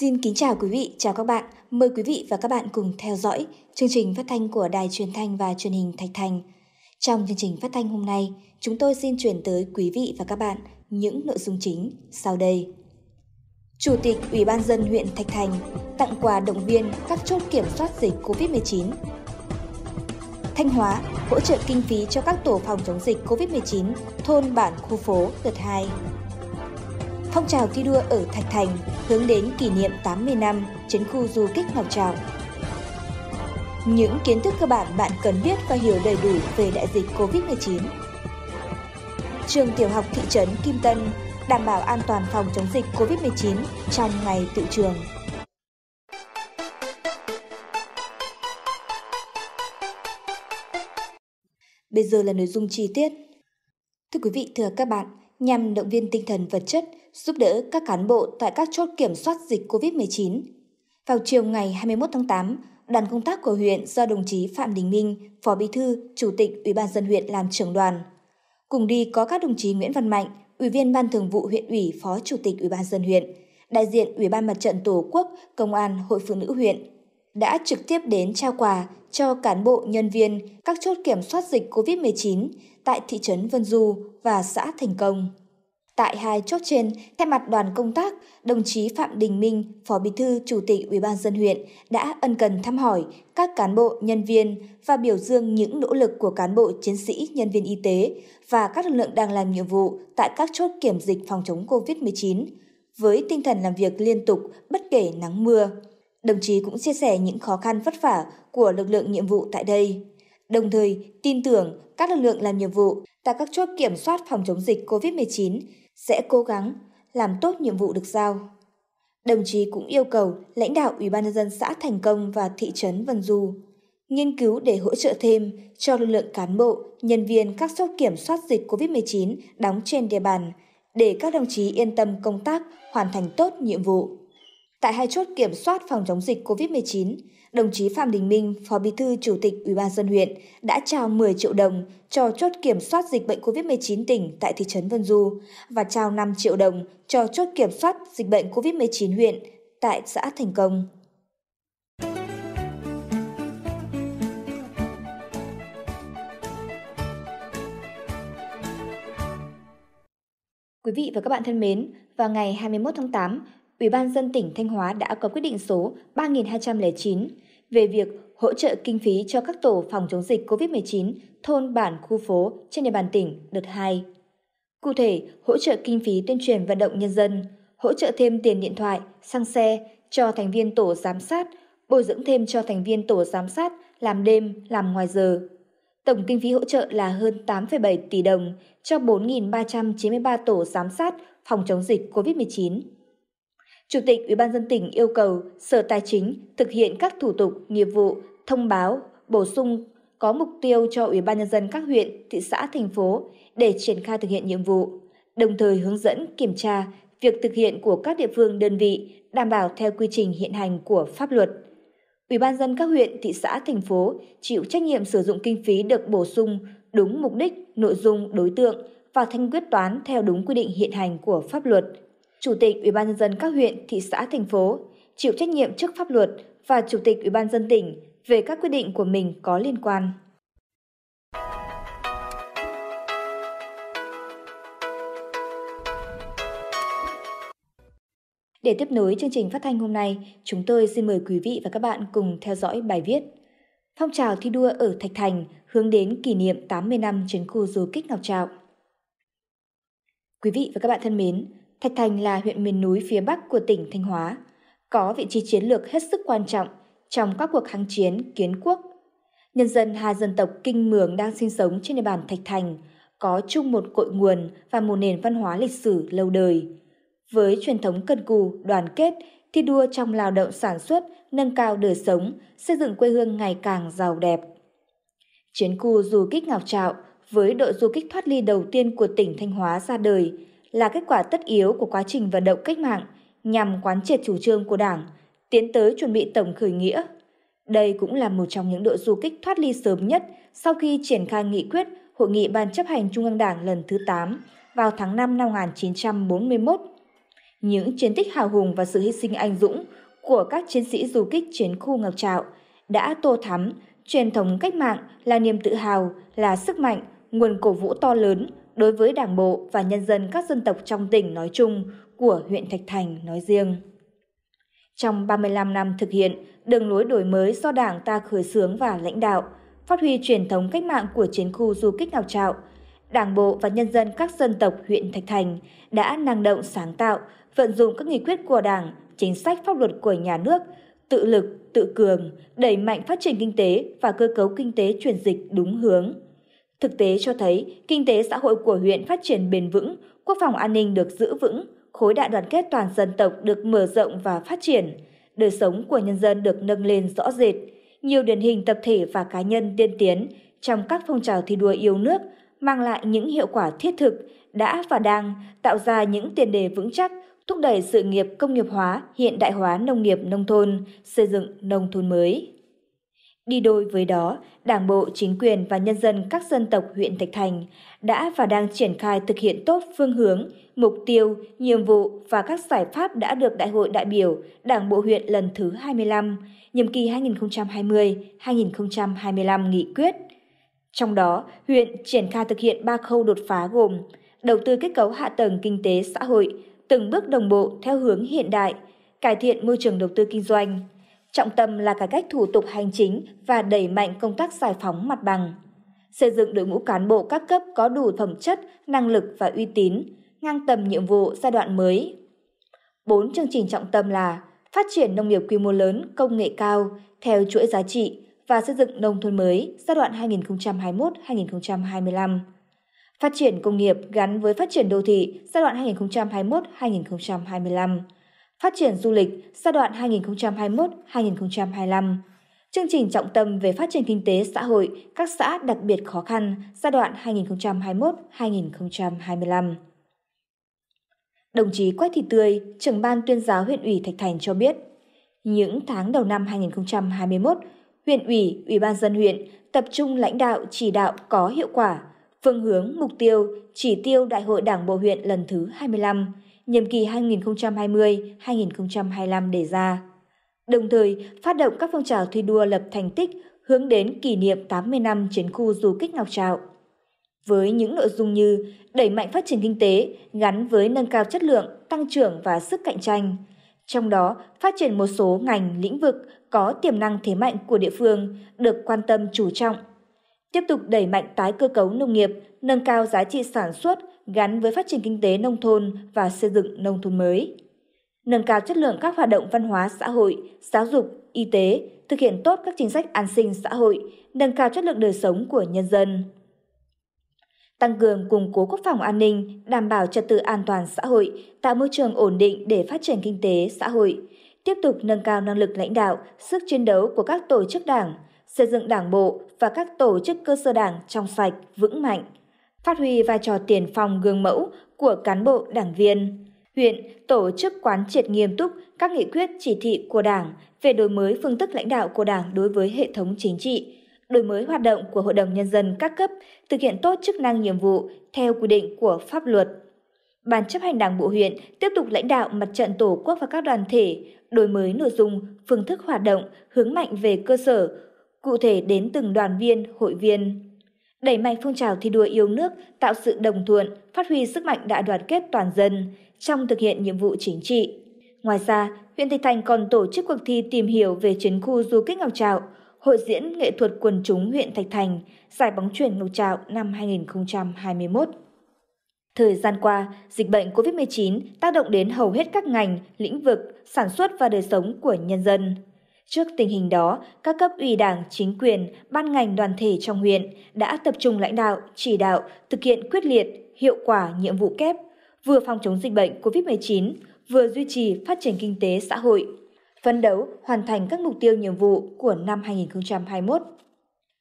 Xin kính chào quý vị, chào các bạn. Mời quý vị và các bạn cùng theo dõi chương trình phát thanh của Đài Truyền thanh và Truyền hình Thạch Thành. Trong chương trình phát thanh hôm nay, chúng tôi xin chuyển tới quý vị và các bạn những nội dung chính sau đây. Chủ tịch Ủy ban dân huyện Thạch Thành tặng quà động viên các chốt kiểm soát dịch COVID-19. Thanh Hóa hỗ trợ kinh phí cho các tổ phòng chống dịch COVID-19 thôn bản khu phố đợt 2 phong trào thi đua ở Thạch Thành hướng đến kỷ niệm 80 năm chiến khu du kích Ngọc trào Những kiến thức cơ bản bạn cần biết và hiểu đầy đủ về đại dịch COVID-19. Trường tiểu học thị trấn Kim Tân đảm bảo an toàn phòng chống dịch COVID-19 trong ngày tự trường. Bây giờ là nội dung chi tiết. Thưa quý vị, thưa các bạn, nhằm động viên tinh thần vật chất giúp đỡ các cán bộ tại các chốt kiểm soát dịch COVID-19. Vào chiều ngày 21 tháng 8, đoàn công tác của huyện do đồng chí Phạm Đình Minh, Phó Bí thư, Chủ tịch Ủy ban dân huyện làm trưởng đoàn. Cùng đi có các đồng chí Nguyễn Văn Mạnh, Ủy viên Ban Thường vụ huyện ủy, Phó Chủ tịch Ủy ban dân huyện, đại diện Ủy ban Mặt trận Tổ quốc, Công an, Hội Phụ nữ huyện đã trực tiếp đến trao quà cho cán bộ nhân viên các chốt kiểm soát dịch COVID-19 tại thị trấn Vân Du và xã Thành Công. Tại hai chốt trên, thay mặt đoàn công tác, đồng chí Phạm Đình Minh, Phó Bí thư Chủ tịch Ủy ban dân huyện đã ân cần thăm hỏi các cán bộ, nhân viên và biểu dương những nỗ lực của cán bộ, chiến sĩ, nhân viên y tế và các lực lượng đang làm nhiệm vụ tại các chốt kiểm dịch phòng chống COVID-19 với tinh thần làm việc liên tục bất kể nắng mưa. Đồng chí cũng chia sẻ những khó khăn vất vả của lực lượng nhiệm vụ tại đây. Đồng thời, tin tưởng các lực lượng làm nhiệm vụ tại các chốt kiểm soát phòng chống dịch COVID-19 sẽ cố gắng làm tốt nhiệm vụ được giao. Đồng chí cũng yêu cầu lãnh đạo Ủy ban nhân dân xã Thành Công và thị trấn Vân Du nghiên cứu để hỗ trợ thêm cho lực lượng cán bộ, nhân viên các chốt kiểm soát dịch COVID-19 đóng trên địa bàn để các đồng chí yên tâm công tác hoàn thành tốt nhiệm vụ. Tại hai chốt kiểm soát phòng chống dịch COVID-19, đồng chí Phạm Đình Minh, Phó Bí thư Chủ tịch Ủy ban dân huyện đã trao 10 triệu đồng cho chốt kiểm soát dịch bệnh COVID-19 tỉnh tại thị trấn Vân Du và trao 5 triệu đồng cho chốt kiểm soát dịch bệnh COVID-19 huyện tại xã Thành Công. Quý vị và các bạn thân mến, vào ngày 21 tháng 8, Ủy ban dân tỉnh Thanh Hóa đã có quyết định số 3209 về việc hỗ trợ kinh phí cho các tổ phòng chống dịch COVID-19 thôn bản khu phố trên địa bàn tỉnh đợt 2. Cụ thể, hỗ trợ kinh phí tuyên truyền vận động nhân dân, hỗ trợ thêm tiền điện thoại, xăng xe cho thành viên tổ giám sát, bồi dưỡng thêm cho thành viên tổ giám sát làm đêm, làm ngoài giờ. Tổng kinh phí hỗ trợ là hơn 8,7 tỷ đồng cho 4.393 tổ giám sát phòng chống dịch COVID-19. Chủ tịch Ủy ban dân tỉnh yêu cầu Sở Tài chính thực hiện các thủ tục, nghiệp vụ, thông báo, bổ sung có mục tiêu cho Ủy ban nhân dân các huyện, thị xã, thành phố để triển khai thực hiện nhiệm vụ, đồng thời hướng dẫn kiểm tra việc thực hiện của các địa phương đơn vị đảm bảo theo quy trình hiện hành của pháp luật. Ủy ban dân các huyện, thị xã, thành phố chịu trách nhiệm sử dụng kinh phí được bổ sung đúng mục đích, nội dung, đối tượng và thanh quyết toán theo đúng quy định hiện hành của pháp luật Chủ tịch Ủy ban nhân dân các huyện, thị xã, thành phố chịu trách nhiệm trước pháp luật và Chủ tịch Ủy ban dân tỉnh về các quyết định của mình có liên quan. Để tiếp nối chương trình phát thanh hôm nay, chúng tôi xin mời quý vị và các bạn cùng theo dõi bài viết Phong trào thi đua ở Thạch Thành hướng đến kỷ niệm 80 năm chiến khu du kích Ngọc Trạo. Quý vị và các bạn thân mến, Thạch Thành là huyện miền núi phía bắc của tỉnh Thanh Hóa, có vị trí chiến lược hết sức quan trọng trong các cuộc kháng chiến kiến quốc. Nhân dân hai dân tộc Kinh Mường đang sinh sống trên địa bàn Thạch Thành có chung một cội nguồn và một nền văn hóa lịch sử lâu đời. Với truyền thống cân cù, đoàn kết, thi đua trong lao động sản xuất, nâng cao đời sống, xây dựng quê hương ngày càng giàu đẹp. Chiến khu du kích ngọc trạo với đội du kích thoát ly đầu tiên của tỉnh Thanh Hóa ra đời – là kết quả tất yếu của quá trình vận động cách mạng nhằm quán triệt chủ trương của Đảng, tiến tới chuẩn bị tổng khởi nghĩa. Đây cũng là một trong những đội du kích thoát ly sớm nhất sau khi triển khai nghị quyết Hội nghị Ban chấp hành Trung ương Đảng lần thứ 8 vào tháng 5 năm 1941. Những chiến tích hào hùng và sự hy sinh anh dũng của các chiến sĩ du kích chiến khu Ngọc Trạo đã tô thắm truyền thống cách mạng là niềm tự hào, là sức mạnh, nguồn cổ vũ to lớn đối với Đảng bộ và nhân dân các dân tộc trong tỉnh nói chung, của huyện Thạch Thành nói riêng. Trong 35 năm thực hiện, đường lối đổi mới do Đảng ta khởi xướng và lãnh đạo, phát huy truyền thống cách mạng của chiến khu du kích Ngọc Trạo, Đảng bộ và nhân dân các dân tộc huyện Thạch Thành đã năng động sáng tạo, vận dụng các nghị quyết của Đảng, chính sách pháp luật của nhà nước, tự lực, tự cường, đẩy mạnh phát triển kinh tế và cơ cấu kinh tế chuyển dịch đúng hướng Thực tế cho thấy, kinh tế xã hội của huyện phát triển bền vững, quốc phòng an ninh được giữ vững, khối đại đoàn kết toàn dân tộc được mở rộng và phát triển, đời sống của nhân dân được nâng lên rõ rệt, nhiều điển hình tập thể và cá nhân tiên tiến trong các phong trào thi đua yêu nước mang lại những hiệu quả thiết thực, đã và đang tạo ra những tiền đề vững chắc thúc đẩy sự nghiệp công nghiệp hóa, hiện đại hóa nông nghiệp nông thôn, xây dựng nông thôn mới. Đi đôi với đó, Đảng bộ, chính quyền và nhân dân các dân tộc huyện Thạch Thành đã và đang triển khai thực hiện tốt phương hướng, mục tiêu, nhiệm vụ và các giải pháp đã được Đại hội đại biểu Đảng bộ huyện lần thứ 25, nhiệm kỳ 2020-2025 nghị quyết. Trong đó, huyện triển khai thực hiện 3 khâu đột phá gồm đầu tư kết cấu hạ tầng kinh tế xã hội, từng bước đồng bộ theo hướng hiện đại, cải thiện môi trường đầu tư kinh doanh, Trọng tâm là cải cách thủ tục hành chính và đẩy mạnh công tác giải phóng mặt bằng. Xây dựng đội ngũ cán bộ các cấp có đủ phẩm chất, năng lực và uy tín, ngang tầm nhiệm vụ giai đoạn mới. Bốn Chương trình trọng tâm là phát triển nông nghiệp quy mô lớn, công nghệ cao theo chuỗi giá trị và xây dựng nông thôn mới giai đoạn 2021-2025. Phát triển công nghiệp gắn với phát triển đô thị giai đoạn 2021-2025 phát triển du lịch giai đoạn 2021-2025. Chương trình trọng tâm về phát triển kinh tế xã hội các xã đặc biệt khó khăn giai đoạn 2021-2025. Đồng chí Quách Thị Tươi, trưởng ban tuyên giáo huyện ủy Thạch Thành cho biết, những tháng đầu năm 2021, huyện ủy, ủy ban dân huyện tập trung lãnh đạo chỉ đạo có hiệu quả phương hướng, mục tiêu, chỉ tiêu Đại hội Đảng Bộ huyện lần thứ 25, nhiệm kỳ 2020-2025 đề ra. Đồng thời, phát động các phong trào thi đua lập thành tích hướng đến kỷ niệm 80 năm chiến khu du kích Ngọc Trạo. Với những nội dung như đẩy mạnh phát triển kinh tế gắn với nâng cao chất lượng, tăng trưởng và sức cạnh tranh, trong đó phát triển một số ngành, lĩnh vực có tiềm năng thế mạnh của địa phương được quan tâm chú trọng. Tiếp tục đẩy mạnh tái cơ cấu nông nghiệp, nâng cao giá trị sản xuất, gắn với phát triển kinh tế nông thôn và xây dựng nông thôn mới. Nâng cao chất lượng các hoạt động văn hóa xã hội, giáo dục, y tế, thực hiện tốt các chính sách an sinh xã hội, nâng cao chất lượng đời sống của nhân dân. Tăng cường củng cố quốc phòng an ninh, đảm bảo trật tự an toàn xã hội, tạo môi trường ổn định để phát triển kinh tế xã hội, tiếp tục nâng cao năng lực lãnh đạo, sức chiến đấu của các tổ chức đảng, xây dựng đảng bộ và các tổ chức cơ sở đảng trong sạch, vững mạnh, phát huy vai trò tiền phòng gương mẫu của cán bộ đảng viên. Huyện tổ chức quán triệt nghiêm túc các nghị quyết chỉ thị của Đảng về đổi mới phương thức lãnh đạo của Đảng đối với hệ thống chính trị, đổi mới hoạt động của Hội đồng Nhân dân các cấp, thực hiện tốt chức năng nhiệm vụ theo quy định của pháp luật. Ban chấp hành Đảng Bộ huyện tiếp tục lãnh đạo mặt trận Tổ quốc và các đoàn thể, đổi mới nội dung, phương thức hoạt động, hướng mạnh về cơ sở, cụ thể đến từng đoàn viên, hội viên đẩy mạnh phong trào thi đua yêu nước, tạo sự đồng thuận, phát huy sức mạnh đại đoàn kết toàn dân trong thực hiện nhiệm vụ chính trị. Ngoài ra, huyện Thạch Thành còn tổ chức cuộc thi tìm hiểu về chiến khu du kích Ngọc Trạo, hội diễn nghệ thuật quần chúng huyện Thạch Thành, giải bóng chuyền Ngọc Trạo năm 2021. Thời gian qua, dịch bệnh COVID-19 tác động đến hầu hết các ngành, lĩnh vực, sản xuất và đời sống của nhân dân. Trước tình hình đó, các cấp ủy đảng, chính quyền, ban ngành đoàn thể trong huyện đã tập trung lãnh đạo, chỉ đạo, thực hiện quyết liệt, hiệu quả nhiệm vụ kép, vừa phòng chống dịch bệnh COVID-19, vừa duy trì phát triển kinh tế xã hội, phấn đấu hoàn thành các mục tiêu nhiệm vụ của năm 2021.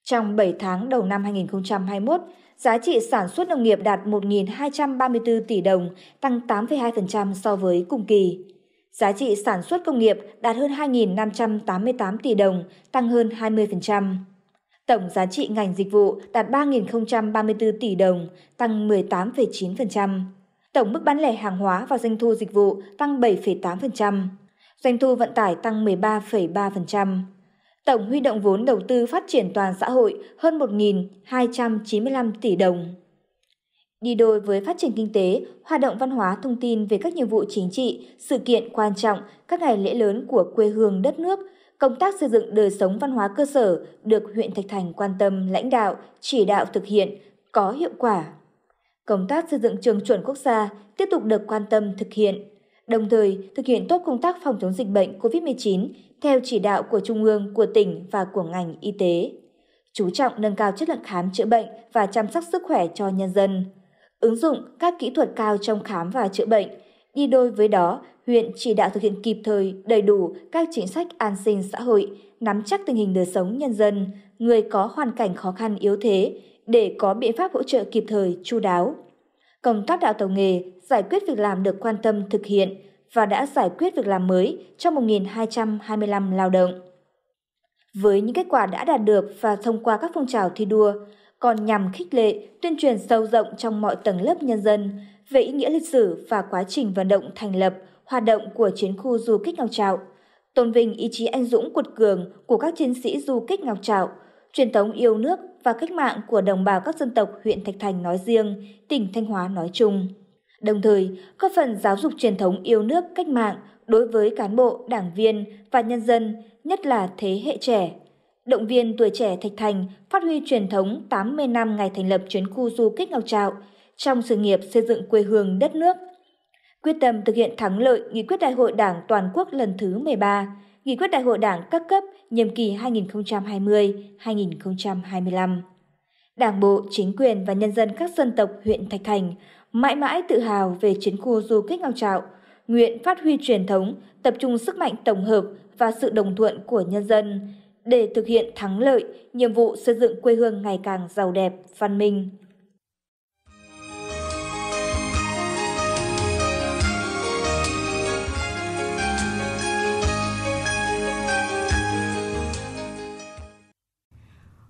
Trong 7 tháng đầu năm 2021, giá trị sản xuất nông nghiệp đạt 1.234 tỷ đồng, tăng 8,2% so với cùng kỳ giá trị sản xuất công nghiệp đạt hơn 2.588 tỷ đồng, tăng hơn 20%. Tổng giá trị ngành dịch vụ đạt 3.034 tỷ đồng, tăng 18,9%. Tổng mức bán lẻ hàng hóa và doanh thu dịch vụ tăng 7,8%. Doanh thu vận tải tăng 13,3%. Tổng huy động vốn đầu tư phát triển toàn xã hội hơn 1.295 tỷ đồng. Đi đôi với phát triển kinh tế, hoạt động văn hóa thông tin về các nhiệm vụ chính trị, sự kiện quan trọng, các ngày lễ lớn của quê hương đất nước, công tác xây dựng đời sống văn hóa cơ sở được huyện Thạch Thành quan tâm lãnh đạo, chỉ đạo thực hiện có hiệu quả. Công tác xây dựng trường chuẩn quốc gia tiếp tục được quan tâm thực hiện, đồng thời thực hiện tốt công tác phòng chống dịch bệnh COVID-19 theo chỉ đạo của Trung ương, của tỉnh và của ngành y tế. Chú trọng nâng cao chất lượng khám chữa bệnh và chăm sóc sức khỏe cho nhân dân ứng dụng các kỹ thuật cao trong khám và chữa bệnh. Đi đôi với đó, huyện chỉ đạo thực hiện kịp thời, đầy đủ các chính sách an sinh xã hội, nắm chắc tình hình đời sống nhân dân, người có hoàn cảnh khó khăn yếu thế để có biện pháp hỗ trợ kịp thời, chu đáo. Công tác đào tạo nghề, giải quyết việc làm được quan tâm thực hiện và đã giải quyết việc làm mới cho 1.225 lao động. Với những kết quả đã đạt được và thông qua các phong trào thi đua, còn nhằm khích lệ, tuyên truyền sâu rộng trong mọi tầng lớp nhân dân về ý nghĩa lịch sử và quá trình vận động thành lập, hoạt động của chiến khu du kích Ngọc Trạo, tôn vinh ý chí anh dũng cuột cường của các chiến sĩ du kích Ngọc Trạo, truyền thống yêu nước và cách mạng của đồng bào các dân tộc huyện Thạch Thành nói riêng, tỉnh Thanh Hóa nói chung. Đồng thời, góp phần giáo dục truyền thống yêu nước cách mạng đối với cán bộ, đảng viên và nhân dân, nhất là thế hệ trẻ, động viên tuổi trẻ Thạch Thành phát huy truyền thống 80 năm ngày thành lập chuyến khu du kích Ngọc Trạo trong sự nghiệp xây dựng quê hương đất nước. Quyết tâm thực hiện thắng lợi Nghị quyết Đại hội Đảng Toàn quốc lần thứ 13, Nghị quyết Đại hội Đảng các cấp nhiệm kỳ 2020-2025. Đảng bộ, chính quyền và nhân dân các dân tộc huyện Thạch Thành mãi mãi tự hào về chiến khu du kích Ngọc Trạo, nguyện phát huy truyền thống, tập trung sức mạnh tổng hợp và sự đồng thuận của nhân dân, để thực hiện thắng lợi nhiệm vụ xây dựng quê hương ngày càng giàu đẹp, văn minh.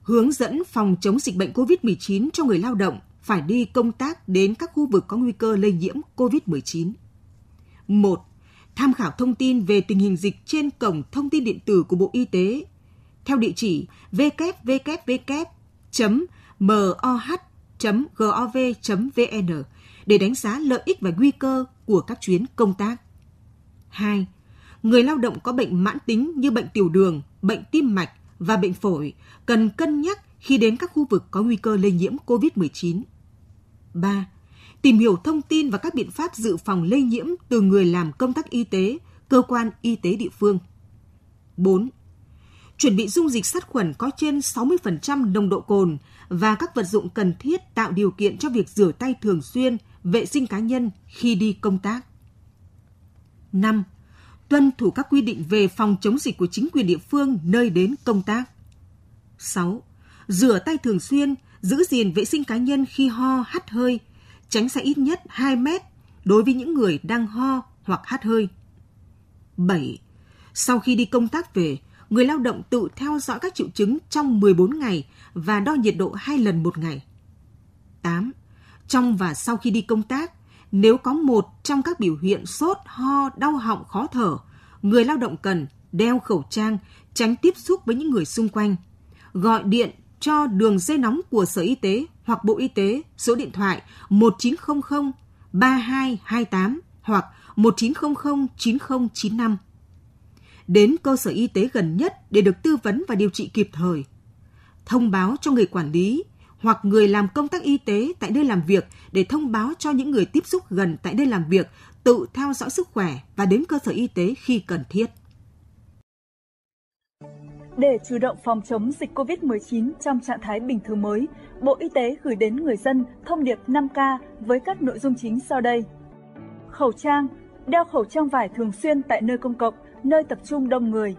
Hướng dẫn phòng chống dịch bệnh COVID-19 cho người lao động phải đi công tác đến các khu vực có nguy cơ lây nhiễm COVID-19. 1. Tham khảo thông tin về tình hình dịch trên cổng thông tin điện tử của Bộ Y tế theo địa chỉ www.moh.gov.vn để đánh giá lợi ích và nguy cơ của các chuyến công tác. 2. Người lao động có bệnh mãn tính như bệnh tiểu đường, bệnh tim mạch và bệnh phổi cần cân nhắc khi đến các khu vực có nguy cơ lây nhiễm COVID-19. 3. Tìm hiểu thông tin và các biện pháp dự phòng lây nhiễm từ người làm công tác y tế, cơ quan y tế địa phương. 4 chuẩn bị dung dịch sát khuẩn có trên 60% nồng độ cồn và các vật dụng cần thiết tạo điều kiện cho việc rửa tay thường xuyên, vệ sinh cá nhân khi đi công tác. 5. Tuân thủ các quy định về phòng chống dịch của chính quyền địa phương nơi đến công tác. 6. Rửa tay thường xuyên, giữ gìn vệ sinh cá nhân khi ho, hắt hơi, tránh xa ít nhất 2 mét đối với những người đang ho hoặc hắt hơi. 7. Sau khi đi công tác về, người lao động tự theo dõi các triệu chứng trong 14 ngày và đo nhiệt độ 2 lần một ngày. 8. Trong và sau khi đi công tác, nếu có một trong các biểu hiện sốt, ho, đau họng, khó thở, người lao động cần đeo khẩu trang, tránh tiếp xúc với những người xung quanh. Gọi điện cho đường dây nóng của Sở Y tế hoặc Bộ Y tế số điện thoại 1900 3228 hoặc 1900 9095 đến cơ sở y tế gần nhất để được tư vấn và điều trị kịp thời. Thông báo cho người quản lý hoặc người làm công tác y tế tại nơi làm việc để thông báo cho những người tiếp xúc gần tại nơi làm việc tự theo dõi sức khỏe và đến cơ sở y tế khi cần thiết. Để chủ động phòng chống dịch COVID-19 trong trạng thái bình thường mới, Bộ Y tế gửi đến người dân thông điệp 5K với các nội dung chính sau đây. Khẩu trang, đeo khẩu trang vải thường xuyên tại nơi công cộng, nơi tập trung đông người,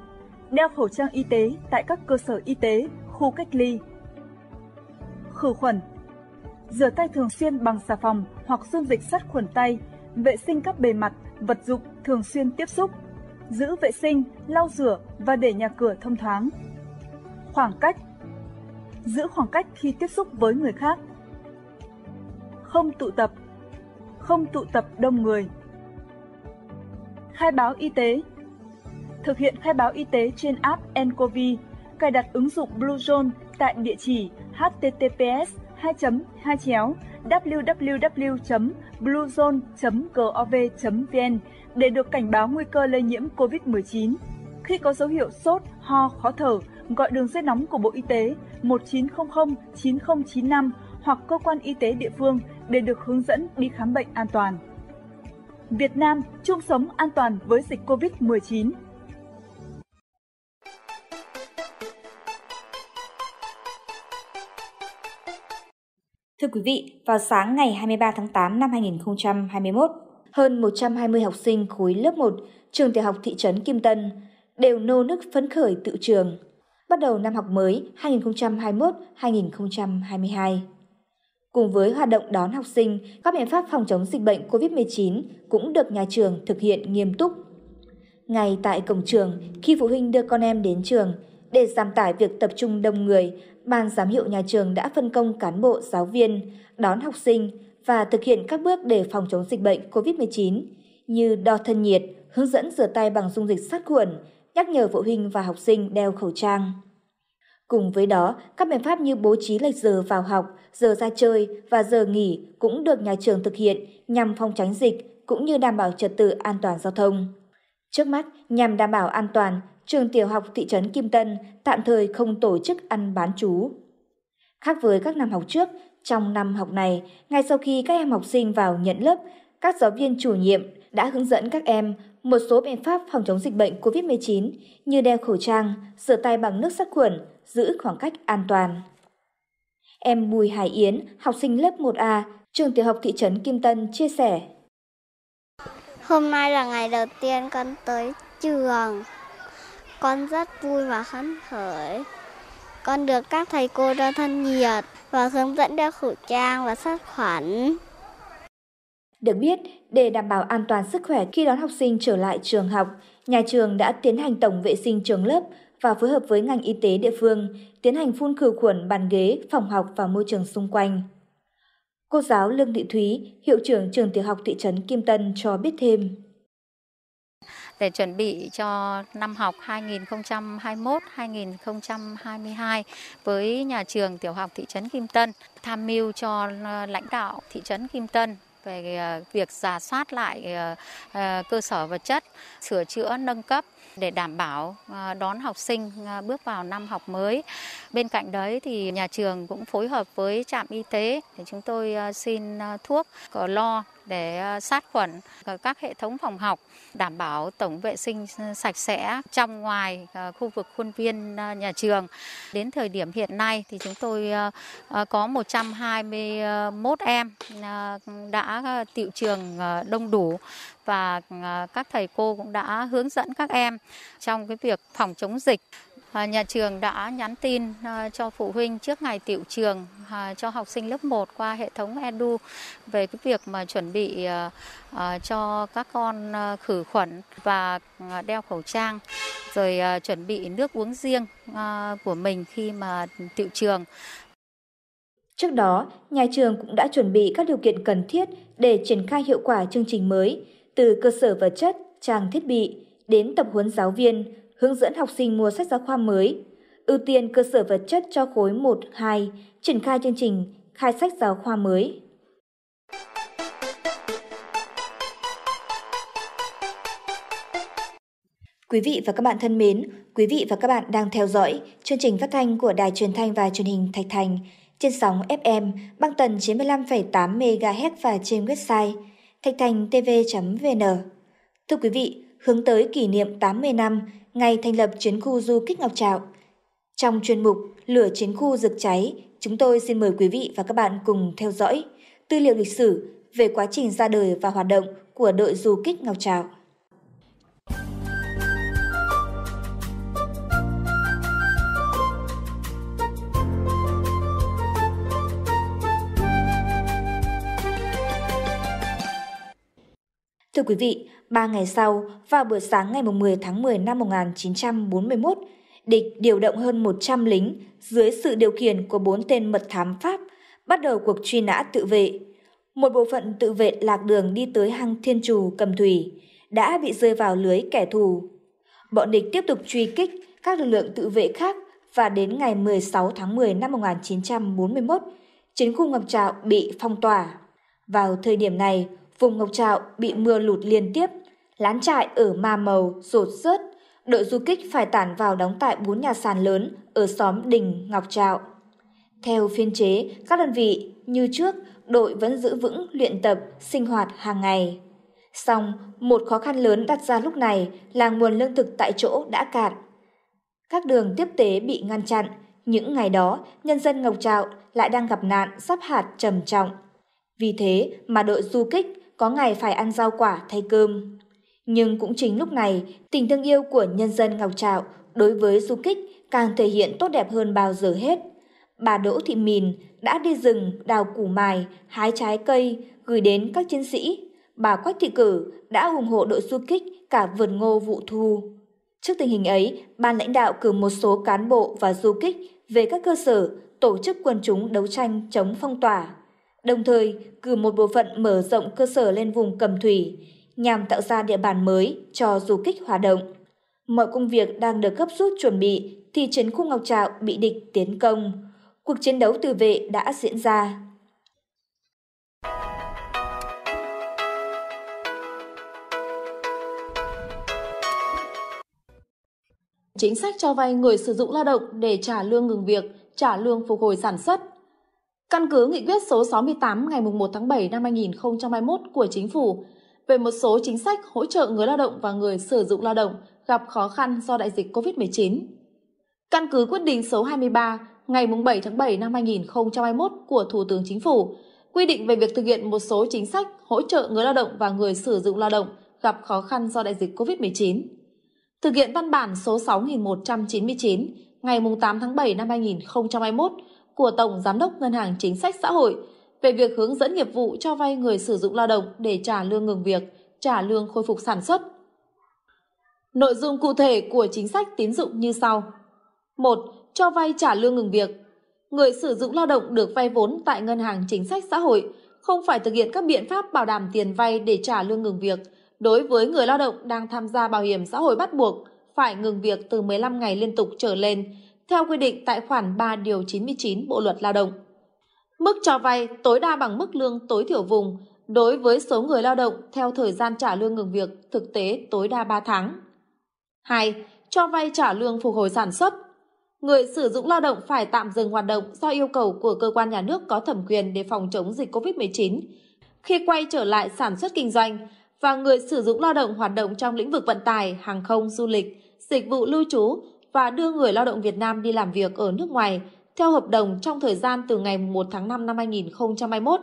đeo khẩu trang y tế tại các cơ sở y tế, khu cách ly. Khử khuẩn Rửa tay thường xuyên bằng xà phòng hoặc dung dịch sát khuẩn tay, vệ sinh các bề mặt, vật dụng thường xuyên tiếp xúc, giữ vệ sinh, lau rửa và để nhà cửa thông thoáng. Khoảng cách Giữ khoảng cách khi tiếp xúc với người khác. Không tụ tập Không tụ tập đông người. Khai báo y tế thực hiện khai báo y tế trên app nCoV, cài đặt ứng dụng Bluezone tại địa chỉ https 2 2 chéo www.bluezone.gov.vn để được cảnh báo nguy cơ lây nhiễm COVID-19. Khi có dấu hiệu sốt, ho, khó thở, gọi đường dây nóng của Bộ Y tế 1900 9095 hoặc cơ quan y tế địa phương để được hướng dẫn đi khám bệnh an toàn. Việt Nam chung sống an toàn với dịch COVID-19. Thưa quý vị, vào sáng ngày 23 tháng 8 năm 2021, hơn 120 học sinh khối lớp 1 trường tiểu học thị trấn Kim Tân đều nô nức phấn khởi tự trường, bắt đầu năm học mới 2021-2022. Cùng với hoạt động đón học sinh, các biện pháp phòng chống dịch bệnh COVID-19 cũng được nhà trường thực hiện nghiêm túc. Ngay tại cổng trường, khi phụ huynh đưa con em đến trường, để giảm tải việc tập trung đông người, Ban giám hiệu nhà trường đã phân công cán bộ, giáo viên đón học sinh và thực hiện các bước để phòng chống dịch bệnh COVID-19 như đo thân nhiệt, hướng dẫn rửa tay bằng dung dịch sát khuẩn, nhắc nhở phụ huynh và học sinh đeo khẩu trang. Cùng với đó, các biện pháp như bố trí lệch giờ vào học, giờ ra chơi và giờ nghỉ cũng được nhà trường thực hiện nhằm phòng tránh dịch cũng như đảm bảo trật tự an toàn giao thông. Trước mắt, nhằm đảm bảo an toàn, trường tiểu học thị trấn Kim Tân tạm thời không tổ chức ăn bán chú. Khác với các năm học trước, trong năm học này, ngay sau khi các em học sinh vào nhận lớp, các giáo viên chủ nhiệm đã hướng dẫn các em một số biện pháp phòng chống dịch bệnh COVID-19 như đeo khẩu trang, rửa tay bằng nước sát khuẩn, giữ khoảng cách an toàn. Em Bùi Hải Yến, học sinh lớp 1A, trường tiểu học thị trấn Kim Tân chia sẻ. Hôm nay là ngày đầu tiên con tới trường. Con rất vui và hân khởi. Con được các thầy cô đo thân nhiệt và hướng dẫn đeo khẩu trang và sát khuẩn. Được biết, để đảm bảo an toàn sức khỏe khi đón học sinh trở lại trường học, nhà trường đã tiến hành tổng vệ sinh trường lớp và phối hợp với ngành y tế địa phương tiến hành phun khử khuẩn bàn ghế, phòng học và môi trường xung quanh. Cô giáo Lương Thị Thúy, hiệu trưởng trường tiểu học thị trấn Kim Tân cho biết thêm để chuẩn bị cho năm học 2021-2022 với nhà trường tiểu học thị trấn Kim Tân tham mưu cho ờ, lãnh đạo thị trấn Kim Tân về ờ, việc giả soát lại ờ, cơ sở vật chất, sửa chữa, nâng cấp để đảm bảo đón học sinh bước vào năm học mới. Bên cạnh đấy thì nhà trường cũng phối hợp với trạm y tế để chúng tôi xin thuốc cỏ lo để ờ, sát khuẩn các hệ thống phòng học, đảm bảo tổng vệ sinh ờ, sạch sẽ trong ngoài ờ, khu vực khuôn viên nhà trường. Đến thời điểm hiện nay thì chúng tôi có 121 em đã tiệu trường đông đủ và các thầy cô cũng đã hướng dẫn các em trong cái việc phòng chống dịch À, nhà trường đã nhắn tin à, cho phụ huynh trước ngày tiểu trường à, cho học sinh lớp 1 qua hệ thống Edu về cái việc mà chuẩn bị cho các con khử khuẩn và đeo khẩu trang rồi chuẩn bị nước uống riêng của mình khi mà tiểu trường. Trước đó, nhà trường cũng đã chuẩn bị các điều kiện cần thiết để triển khai hiệu quả chương trình mới, từ cơ sở vật chất, trang thiết bị đến tập huấn giáo viên, hướng dẫn học sinh mua sách giáo khoa mới, ưu tiên cơ sở vật chất cho khối 1, 2, triển khai chương trình khai sách giáo khoa mới. Quý vị và các bạn thân mến, quý vị và các bạn đang theo dõi chương trình phát thanh của Đài Truyền thanh và Truyền hình Thạch Thành trên sóng FM băng tần 95,8 MHz và trên website thạch thành tv vn Thưa quý vị, hướng tới kỷ niệm 80 năm ngày thành lập chiến khu du kích Ngọc Trạo. Trong chuyên mục Lửa chiến khu rực cháy, chúng tôi xin mời quý vị và các bạn cùng theo dõi tư liệu lịch sử về quá trình ra đời và hoạt động của đội du kích Ngọc Trạo. Thưa quý vị, ba ngày sau, vào buổi sáng ngày 10 tháng 10 năm 1941, địch điều động hơn 100 lính dưới sự điều khiển của bốn tên mật thám Pháp bắt đầu cuộc truy nã tự vệ. Một bộ phận tự vệ lạc đường đi tới hang Thiên Trù cầm thủy đã bị rơi vào lưới kẻ thù. Bọn địch tiếp tục truy kích các lực lượng tự vệ khác và đến ngày 16 tháng 10 năm 1941, chiến khu Ngọc trào bị phong tỏa. Vào thời điểm này, Vùng Ngọc Trạo bị mưa lụt liên tiếp, lán trại ở Ma Màu rột rớt, đội du kích phải tản vào đóng tại bốn nhà sàn lớn ở xóm Đình Ngọc Trạo. Theo phiên chế, các đơn vị như trước, đội vẫn giữ vững luyện tập, sinh hoạt hàng ngày. Song, một khó khăn lớn đặt ra lúc này là nguồn lương thực tại chỗ đã cạn. Các đường tiếp tế bị ngăn chặn, những ngày đó nhân dân Ngọc Trạo lại đang gặp nạn sắp hạt trầm trọng. Vì thế mà đội du kích có ngày phải ăn rau quả thay cơm. Nhưng cũng chính lúc này, tình thương yêu của nhân dân Ngọc Trạo đối với du kích càng thể hiện tốt đẹp hơn bao giờ hết. Bà Đỗ Thị Mìn đã đi rừng đào củ mài, hái trái cây, gửi đến các chiến sĩ. Bà Quách Thị Cử đã ủng hộ đội du kích cả vườn ngô vụ thu. Trước tình hình ấy, ban lãnh đạo cử một số cán bộ và du kích về các cơ sở tổ chức quần chúng đấu tranh chống phong tỏa đồng thời cử một bộ phận mở rộng cơ sở lên vùng cầm thủy, nhằm tạo ra địa bàn mới cho du kích hoạt động. Mọi công việc đang được gấp rút chuẩn bị thì trấn khu Ngọc Trạo bị địch tiến công. Cuộc chiến đấu tự vệ đã diễn ra. Chính sách cho vay người sử dụng lao động để trả lương ngừng việc, trả lương phục hồi sản xuất Căn cứ nghị quyết số 68 ngày 1 tháng 7 năm 2021 của Chính phủ về một số chính sách hỗ trợ người lao động và người sử dụng lao động gặp khó khăn do đại dịch COVID-19. Căn cứ quyết định số 23 ngày 7 tháng 7 năm 2021 của Thủ tướng Chính phủ quy định về việc thực hiện một số chính sách hỗ trợ người lao động và người sử dụng lao động gặp khó khăn do đại dịch COVID-19. Thực hiện văn bản số 6199 ngày 8 tháng 7 năm 2021 của Tổng Giám đốc Ngân hàng Chính sách Xã hội về việc hướng dẫn nghiệp vụ cho vay người sử dụng lao động để trả lương ngừng việc, trả lương khôi phục sản xuất. Nội dung cụ thể của chính sách tín dụng như sau. 1. Cho vay trả lương ngừng việc. Người sử dụng lao động được vay vốn tại Ngân hàng Chính sách Xã hội không phải thực hiện các biện pháp bảo đảm tiền vay để trả lương ngừng việc đối với người lao động đang tham gia bảo hiểm xã hội bắt buộc phải ngừng việc từ 15 ngày liên tục trở lên theo quy định tại khoản 3 điều 99 Bộ luật Lao động. Mức cho vay tối đa bằng mức lương tối thiểu vùng đối với số người lao động theo thời gian trả lương ngừng việc thực tế tối đa 3 tháng. 2. Cho vay trả lương phục hồi sản xuất. Người sử dụng lao động phải tạm dừng hoạt động do yêu cầu của cơ quan nhà nước có thẩm quyền để phòng chống dịch COVID-19 khi quay trở lại sản xuất kinh doanh và người sử dụng lao động hoạt động trong lĩnh vực vận tải, hàng không, du lịch, dịch vụ lưu trú và đưa người lao động Việt Nam đi làm việc ở nước ngoài theo hợp đồng trong thời gian từ ngày 1 tháng 5 năm 2021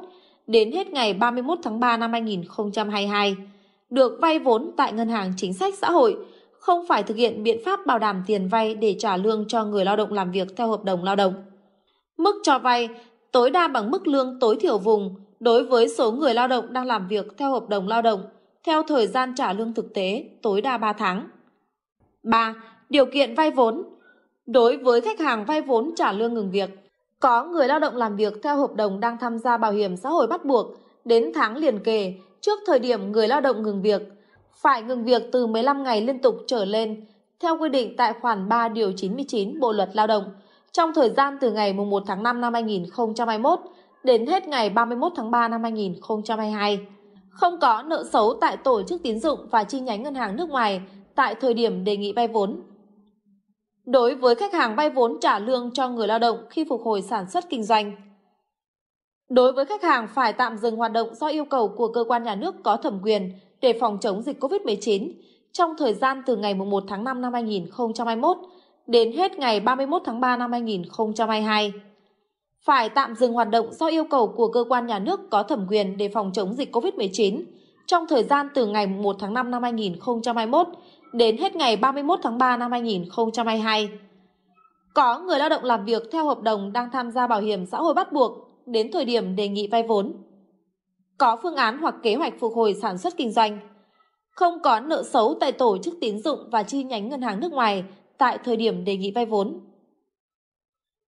đến hết ngày 31 tháng 3 năm 2022, được vay vốn tại Ngân hàng Chính sách Xã hội, không phải thực hiện biện pháp bảo đảm tiền vay để trả lương cho người lao động làm việc theo hợp đồng lao động. Mức cho vay tối đa bằng mức lương tối thiểu vùng đối với số người lao động đang làm việc theo hợp đồng lao động theo thời gian trả lương thực tế tối đa 3 tháng. 3 điều kiện vay vốn. Đối với khách hàng vay vốn trả lương ngừng việc, có người lao động làm việc theo hợp đồng đang tham gia bảo hiểm xã hội bắt buộc đến tháng liền kề trước thời điểm người lao động ngừng việc, phải ngừng việc từ 15 ngày liên tục trở lên theo quy định tại khoản 3 điều 99 Bộ luật Lao động trong thời gian từ ngày 1 tháng 5 năm 2021 đến hết ngày 31 tháng 3 năm 2022. Không có nợ xấu tại tổ chức tín dụng và chi nhánh ngân hàng nước ngoài tại thời điểm đề nghị vay vốn đối với khách hàng vay vốn trả lương cho người lao động khi phục hồi sản xuất kinh doanh. Đối với khách hàng phải tạm dừng hoạt động do yêu cầu của cơ quan nhà nước có thẩm quyền để phòng chống dịch COVID-19 trong thời gian từ ngày 1 tháng 5 năm 2021 đến hết ngày 31 tháng 3 năm 2022. Phải tạm dừng hoạt động do yêu cầu của cơ quan nhà nước có thẩm quyền để phòng chống dịch COVID-19 trong thời gian từ ngày 1 tháng 5 năm 2021 đến hết ngày 31 tháng 3 năm 2022. Có người lao động làm việc theo hợp đồng đang tham gia bảo hiểm xã hội bắt buộc đến thời điểm đề nghị vay vốn. Có phương án hoặc kế hoạch phục hồi sản xuất kinh doanh. Không có nợ xấu tại tổ chức tín dụng và chi nhánh ngân hàng nước ngoài tại thời điểm đề nghị vay vốn.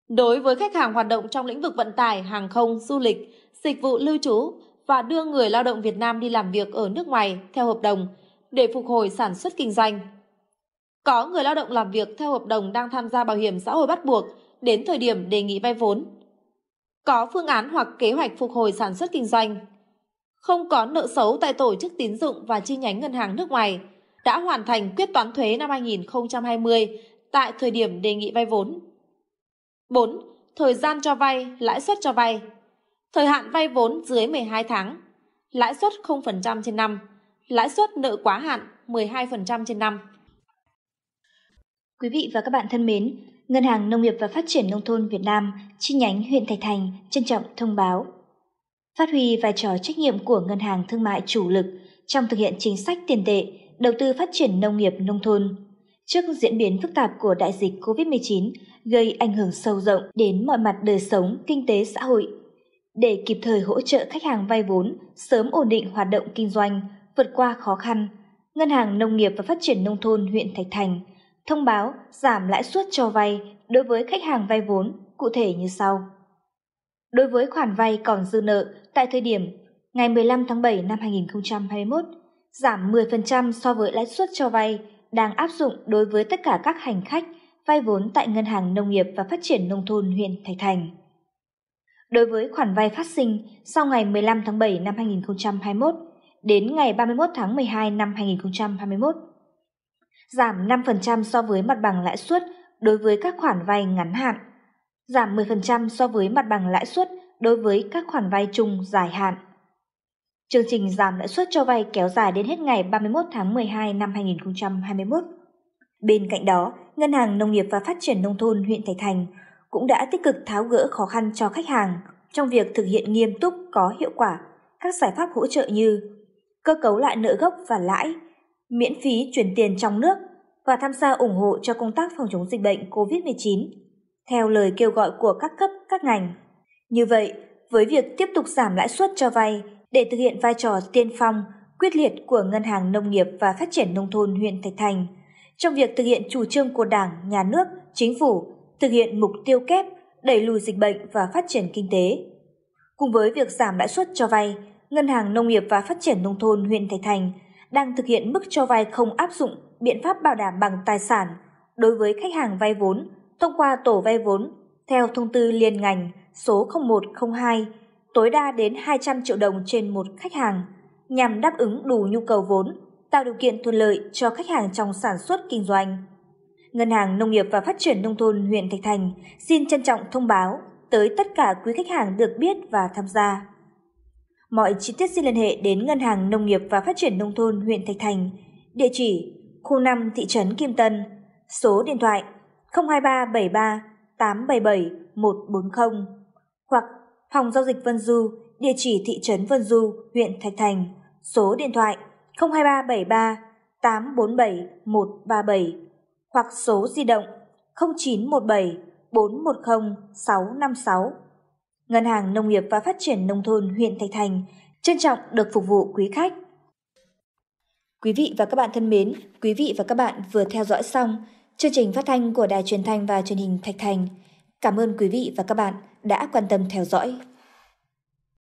Đối với khách hàng hoạt động trong lĩnh vực vận tải, hàng không, du lịch, dịch vụ lưu trú và đưa người lao động Việt Nam đi làm việc ở nước ngoài theo hợp đồng – để phục hồi sản xuất kinh doanh. Có người lao động làm việc theo hợp đồng đang tham gia bảo hiểm xã hội bắt buộc đến thời điểm đề nghị vay vốn. Có phương án hoặc kế hoạch phục hồi sản xuất kinh doanh. Không có nợ xấu tại tổ chức tín dụng và chi nhánh ngân hàng nước ngoài đã hoàn thành quyết toán thuế năm 2020 tại thời điểm đề nghị vay vốn. 4. Thời gian cho vay, lãi suất cho vay. Thời hạn vay vốn dưới 12 tháng, lãi suất 0% trên năm lãi suất nợ quá hạn 12% trên năm. Quý vị và các bạn thân mến, Ngân hàng Nông nghiệp và Phát triển Nông thôn Việt Nam chi nhánh huyện Thạch Thành trân trọng thông báo phát huy vai trò trách nhiệm của ngân hàng thương mại chủ lực trong thực hiện chính sách tiền tệ, đầu tư phát triển nông nghiệp nông thôn. Trước diễn biến phức tạp của đại dịch COVID-19 gây ảnh hưởng sâu rộng đến mọi mặt đời sống, kinh tế xã hội, để kịp thời hỗ trợ khách hàng vay vốn, sớm ổn định hoạt động kinh doanh, vượt qua khó khăn, Ngân hàng Nông nghiệp và Phát triển Nông thôn huyện Thạch Thành thông báo giảm lãi suất cho vay đối với khách hàng vay vốn cụ thể như sau. Đối với khoản vay còn dư nợ tại thời điểm ngày 15 tháng 7 năm 2021, giảm 10% so với lãi suất cho vay đang áp dụng đối với tất cả các hành khách vay vốn tại Ngân hàng Nông nghiệp và Phát triển Nông thôn huyện Thạch Thành. Đối với khoản vay phát sinh sau ngày 15 tháng 7 năm 2021, đến ngày 31 tháng 12 năm 2021, giảm 5% so với mặt bằng lãi suất đối với các khoản vay ngắn hạn, giảm 10% so với mặt bằng lãi suất đối với các khoản vay chung dài hạn. Chương trình giảm lãi suất cho vay kéo dài đến hết ngày 31 tháng 12 năm 2021. Bên cạnh đó, Ngân hàng Nông nghiệp và Phát triển Nông thôn huyện Thạch Thành cũng đã tích cực tháo gỡ khó khăn cho khách hàng trong việc thực hiện nghiêm túc có hiệu quả các giải pháp hỗ trợ như cơ cấu lại nợ gốc và lãi, miễn phí chuyển tiền trong nước và tham gia ủng hộ cho công tác phòng chống dịch bệnh COVID-19 theo lời kêu gọi của các cấp các ngành. Như vậy, với việc tiếp tục giảm lãi suất cho vay để thực hiện vai trò tiên phong, quyết liệt của Ngân hàng Nông nghiệp và Phát triển Nông thôn huyện Thạch Thành trong việc thực hiện chủ trương của Đảng, Nhà nước, Chính phủ thực hiện mục tiêu kép đẩy lùi dịch bệnh và phát triển kinh tế. Cùng với việc giảm lãi suất cho vay, Ngân hàng Nông nghiệp và Phát triển Nông thôn huyện Thạch Thành đang thực hiện mức cho vay không áp dụng biện pháp bảo đảm bằng tài sản đối với khách hàng vay vốn thông qua tổ vay vốn theo thông tư liên ngành số 0102 tối đa đến 200 triệu đồng trên một khách hàng nhằm đáp ứng đủ nhu cầu vốn, tạo điều kiện thuận lợi cho khách hàng trong sản xuất kinh doanh. Ngân hàng Nông nghiệp và Phát triển Nông thôn huyện Thạch Thành xin trân trọng thông báo tới tất cả quý khách hàng được biết và tham gia. Mọi chi tiết xin liên hệ đến Ngân hàng Nông nghiệp và Phát triển Nông thôn huyện Thạch Thành, địa chỉ khu 5 thị trấn Kim Tân, số điện thoại 023 73 877 140 hoặc phòng giao dịch Vân Du, địa chỉ thị trấn Vân Du, huyện Thạch Thành, số điện thoại 023 73 847 137 hoặc số di động 0917 410 656. Ngân hàng Nông nghiệp và Phát triển Nông thôn huyện Thạch Thành trân trọng được phục vụ quý khách. Quý vị và các bạn thân mến, quý vị và các bạn vừa theo dõi xong chương trình phát thanh của Đài Truyền thanh và Truyền hình Thạch Thành. Cảm ơn quý vị và các bạn đã quan tâm theo dõi.